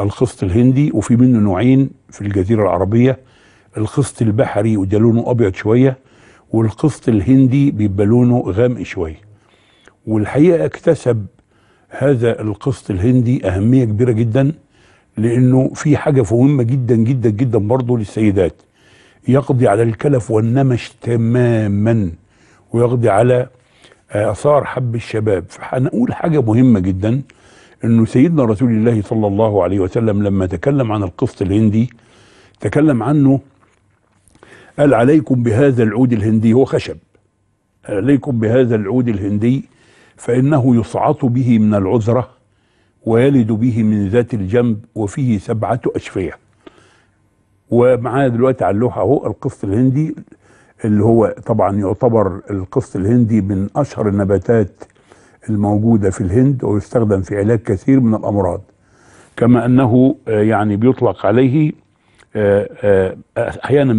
القسط الهندي وفي منه نوعين في الجزيرة العربية القسط البحري وده لونه أبيض شوية والقسط الهندي بيبقى لونه غامق شوية والحقيقة اكتسب هذا القسط الهندي أهمية كبيرة جدا لأنه في حاجة مهمة جدا جدا جدا برضه للسيدات يقضي على الكلف والنمش تماما ويقضي على آه، آثار حب الشباب فهنقول حاجة مهمة جدا انه سيدنا رسول الله صلى الله عليه وسلم لما تكلم عن القسط الهندي تكلم عنه قال عليكم بهذا العود الهندي هو خشب عليكم بهذا العود الهندي فإنه يصعط به من العذرة ويلد به من ذات الجنب وفيه سبعة أشفية ومعاه دلوقتي على اللوحة أهو القسط الهندي اللي هو طبعا يعتبر القسط الهندي من أشهر النباتات الموجودة في الهند ويستخدم في علاج كثير من الأمراض كما أنه آه، يعني بيطلق عليه آه، آه، أحيانا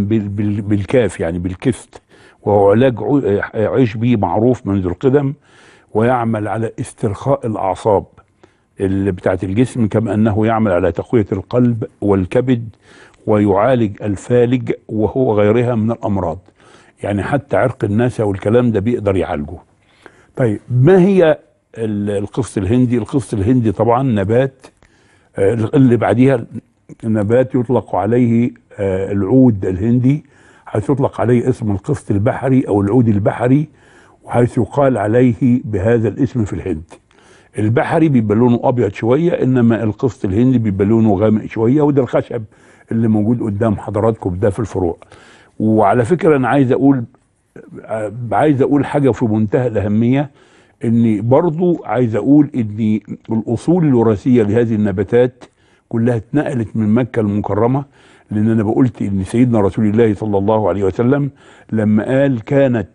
بالكاف يعني بالكست وهو علاج عشبي معروف منذ القدم ويعمل على استرخاء الأعصاب اللي بتاعت الجسم كما أنه يعمل على تقوية القلب والكبد ويعالج الفالج وهو غيرها من الأمراض يعني حتى عرق الناس والكلام ده بيقدر يعالجه طيب ما هي القسط الهندي القسط الهندي طبعا نبات آه، اللي بعديها نبات يطلق عليه آه، العود الهندي حيث يطلق عليه اسم القسط البحري او العود البحري وحيث يقال عليه بهذا الاسم في الهند البحري بيبقى لونه ابيض شويه انما القسط الهندي بيبقى لونه غامق شويه وده الخشب اللي موجود قدام حضراتكم ده في الفروع وعلى فكره انا عايز اقول عايز اقول حاجه في منتهى الاهميه اني برضو عايز اقول ان الاصول الوراثيه لهذه النباتات كلها اتنقلت من مكه المكرمه لان انا بقولت ان سيدنا رسول الله صلى الله عليه وسلم لما قال كانت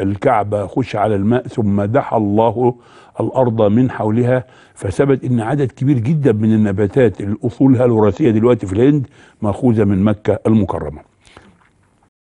الكعبه خش على الماء ثم دحى الله الارض من حولها فثبت ان عدد كبير جدا من النباتات الاصولها الوراثيه دلوقتي في الهند ماخوذه من مكه المكرمه